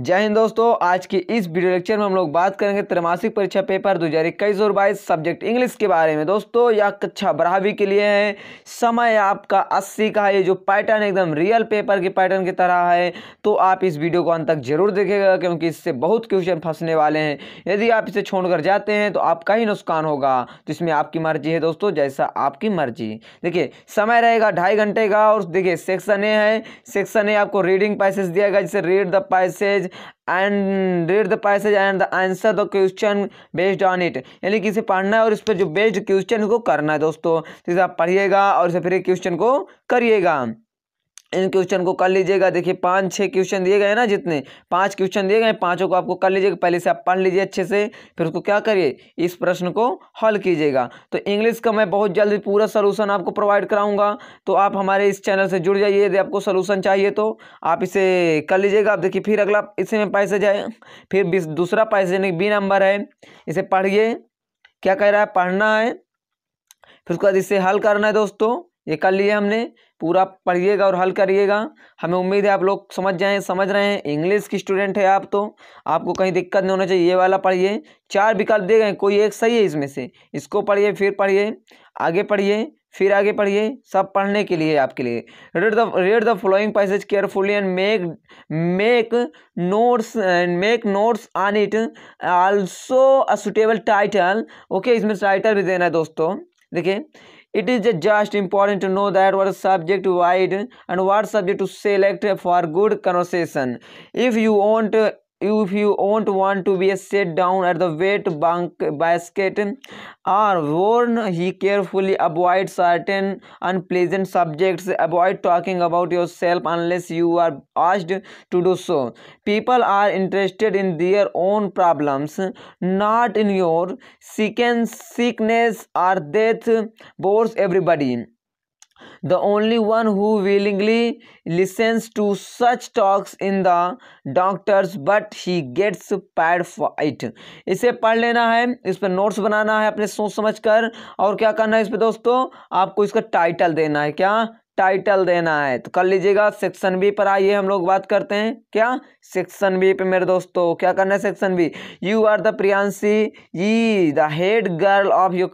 जय हिंद दोस्तों आज की इस वीडियो लेक्चर में हम लोग बात करेंगे त्रैमासिक परीक्षा पेपर दो हज़ार इक्कीस और बाईस सब्जेक्ट इंग्लिश के बारे में दोस्तों यह कक्षा बारहवीं के लिए है समय आपका अस्सी का है ये जो पैटर्न एकदम रियल पेपर के पैटर्न की तरह है तो आप इस वीडियो को अंत तक जरूर देखेगा क्योंकि इससे बहुत क्वेश्चन फंसने वाले हैं यदि आप इसे छोड़ जाते हैं तो आपका ही नुकसान होगा तो इसमें आपकी मर्जी है दोस्तों जैसा आपकी मर्जी देखिए समय रहेगा ढाई घंटे का और देखिए सेक्शन ए है सेक्शन ए आपको रीडिंग पैसेज दिया गया जैसे read the passage and read the passage and the answer the question based on it यानी कि इसे पढ़ना है और इस पर जो बेस्ड क्वेश्चन को करना है दोस्तों तो इसे आप पढ़िएगा और इसे फिर क्वेश्चन को करिएगा इन क्वेश्चन को कर लीजिएगा देखिए पाँच छः क्वेश्चन दिए गए ना जितने पांच क्वेश्चन दिए गए पांचों को आपको कर लीजिएगा पहले से आप पढ़ लीजिए अच्छे से फिर उसको क्या करिए इस प्रश्न को हल कीजिएगा तो इंग्लिश का मैं बहुत जल्द पूरा सलूशन आपको प्रोवाइड कराऊंगा तो आप हमारे इस चैनल से जुड़ जाइए यदि आपको सोलूशन चाहिए तो आप इसे कर लीजिएगा आप देखिए फिर अगला इसी में पैसे जाए फिर दूसरा पैसे यानी बी नंबर है इसे पढ़िए क्या कह रहा है पढ़ना है फिर उसके बाद इसे हल करना है दोस्तों ये कर लिए हमने पूरा पढ़िएगा और हल करिएगा हमें उम्मीद है आप लोग समझ जाएँ समझ रहे हैं इंग्लिश की स्टूडेंट है आप तो आपको कहीं दिक्कत नहीं होना चाहिए ये वाला पढ़िए चार विकल्प दिए गए कोई एक सही है इसमें से इसको पढ़िए फिर पढ़िए आगे पढ़िए फिर आगे पढ़िए सब पढ़ने के लिए आपके लिए read the read the following passage carefully and make make notes and make notes on it also a suitable title okay इसमें टाइटल भी देना है दोस्तों देखिए it is just important to know that what subject to write and what subject to select for good conversation if you want uh, if you won't want to be set down at the wet bank basket or worn he carefully avoid certain unpleasant subjects avoid talking about yourself unless you are asked to do so people are interested in their own problems not in your sickness or death bores everybody the only one who willingly listens to such talks in the doctors but he gets paid for it इसे पढ़ लेना है इस पर notes बनाना है अपने सोच समझ कर और क्या करना है इस पर दोस्तों आपको इसका टाइटल देना है क्या टाइटल देना है तो कर लीजिएगा सेक्शन बी पर आइए हम लोग बात करते हैं क्या सेक्शन बी पे मेरे दोस्तों क्या करना है section B you are the Priyanshi uh the head girl of your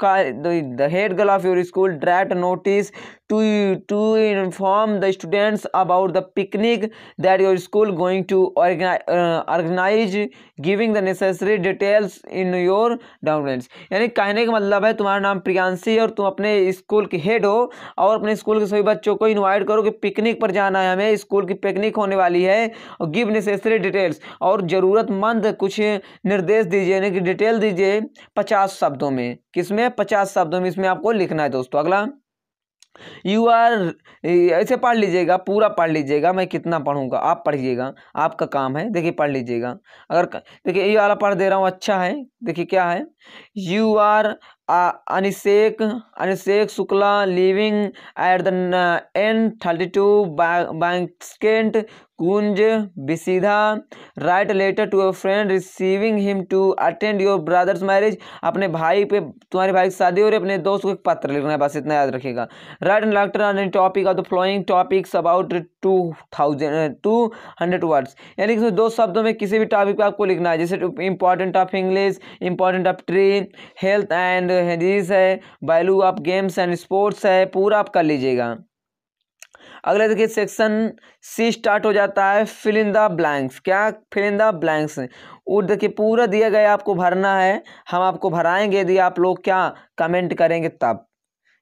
the head girl of your school draft notice to to inform the students about the picnic that your school going to organize, uh, organize giving the necessary details in your documents यानी कहने का मतलब है तुम्हारा नाम प्रियांशी है और तुम अपने स्कूल के हेड हो और अपने स्कूल के सभी बच्चों को इन्वाइट करो कि पिकनिक पर जाना है हमें स्कूल की पिकनिक होने वाली है और गिव नेसेसरी डिटेल्स और ज़रूरतमंद कुछ निर्देश दीजिए यानी कि डिटेल दीजिए पचास शब्दों में किसमें पचास शब्दों में इसमें आपको लिखना है दोस्तों अगला यू आर ऐसे पढ़ लीजिएगा पूरा पढ़ लीजिएगा मैं कितना पढ़ूंगा आप पढ़िएगा आपका काम है देखिए पढ़ लीजिएगा अगर देखिए ये वाला पढ़ दे रहा हूँ अच्छा है देखिए क्या है you are Anishek Anishek Shukla living at the N thirty two बैंकेंट कुंज बिशीधा write letter to your friend receiving him to attend your brother's marriage अपने भाई पे तुम्हारे भाई की शादी हो रही अपने दोस्त को एक पत्र लिखना है बस इतना याद रखिएगा write and letter on topic of the following topics about two thousand two hundred words यानी कि दो शब्दों में किसी भी टॉपिक पर आपको लिखना है जैसे इंपॉर्टेंट ऑफ इंग्लिश इंपॉर्टेंट आप ट्रेन हेल्थ एंड हेजीज है वैल्यू आप गेम्स एंड स्पोर्ट्स है पूरा आप कर लीजिएगा अगला देखिए सेक्शन सी स्टार्ट हो जाता है फिलिंदा द ब्लैंक्स क्या फिलिंदा द ब्लैंक्स वो देखिए पूरा दिया गया आपको भरना है हम आपको भराएंगे यदि आप लोग क्या कमेंट करेंगे तब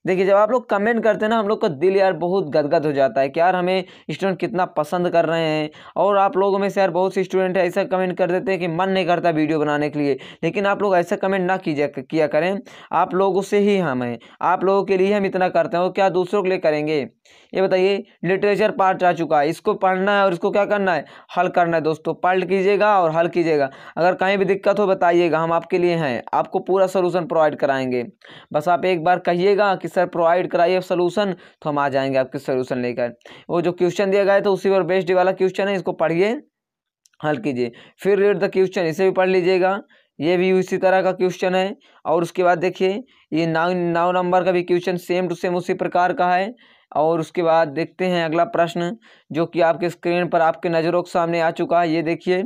देखिए जब आप लोग कमेंट करते हैं ना हम लोग का दिल यार बहुत गदगद हो जाता है कि यार हमें स्टूडेंट कितना पसंद कर रहे हैं और आप लोगों में से यार बहुत से स्टूडेंट ऐसा कमेंट कर देते हैं कि मन नहीं करता वीडियो बनाने के लिए लेकिन आप लोग ऐसा कमेंट ना कीजिए किया करें आप लोगों से ही हम हैं आप लोगों के लिए हम इतना करते हैं और क्या दूसरों के लिए करेंगे ये बताइए लिटरेचर पार्ट आ चुका है इसको पढ़ना है और इसको क्या करना है हल करना है दोस्तों पढ़ कीजिएगा और हल कीजिएगा अगर कहीं भी दिक्कत हो बताइएगा हम आपके लिए हैं आपको पूरा सलूशन प्रोवाइड कराएंगे बस आप एक बार कहिएगा कि सर प्रोवाइड कराइए सलूशन तो हम आ जाएंगे आपके सोल्यूशन लेकर वो जो क्वेश्चन दिया गया था उसी पर बेस्ट वाला क्वेश्चन है इसको पढ़िए हल कीजिए फिर रीड द क्वेश्चन इसे भी पढ़ लीजिएगा ये भी इसी तरह का क्वेश्चन है और उसके बाद देखिए ये नाउ नौ नंबर का भी क्वेश्चन सेम टू सेम उसी प्रकार का है और उसके बाद देखते हैं अगला प्रश्न जो कि आपके स्क्रीन पर आपके नज़रों के सामने आ चुका है ये देखिए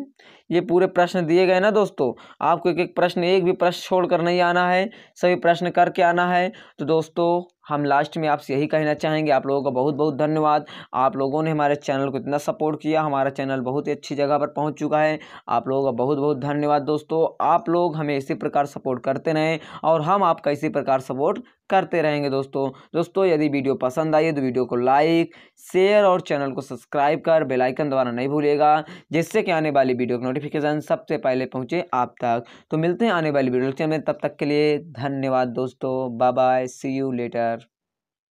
ये पूरे प्रश्न दिए गए ना दोस्तों आपको एक एक प्रश्न एक भी प्रश्न छोड़ कर नहीं आना है सभी प्रश्न करके आना है तो दोस्तों हम लास्ट में आपसे यही कहना चाहेंगे आप लोगों का बहुत बहुत धन्यवाद आप लोगों ने हमारे चैनल को इतना सपोर्ट किया हमारा चैनल बहुत ही अच्छी जगह पर पहुंच चुका है आप लोगों का बहुत बहुत धन्यवाद दोस्तों आप लोग हमें इसी प्रकार सपोर्ट करते रहें और हम आपका इसी प्रकार सपोर्ट करते रहेंगे दोस्तों दोस्तों यदि वीडियो पसंद आई तो वीडियो को लाइक शेयर और चैनल को सब्सक्राइब कर बेलाइकन द्वारा नहीं भूलेगा जिससे कि आने वाली वीडियो को नोटिफिकेशन सबसे पहले पहुँचे आप तक तो मिलते हैं आने वाली वीडियो में तब तक के लिए धन्यवाद दोस्तों bye bye see you letter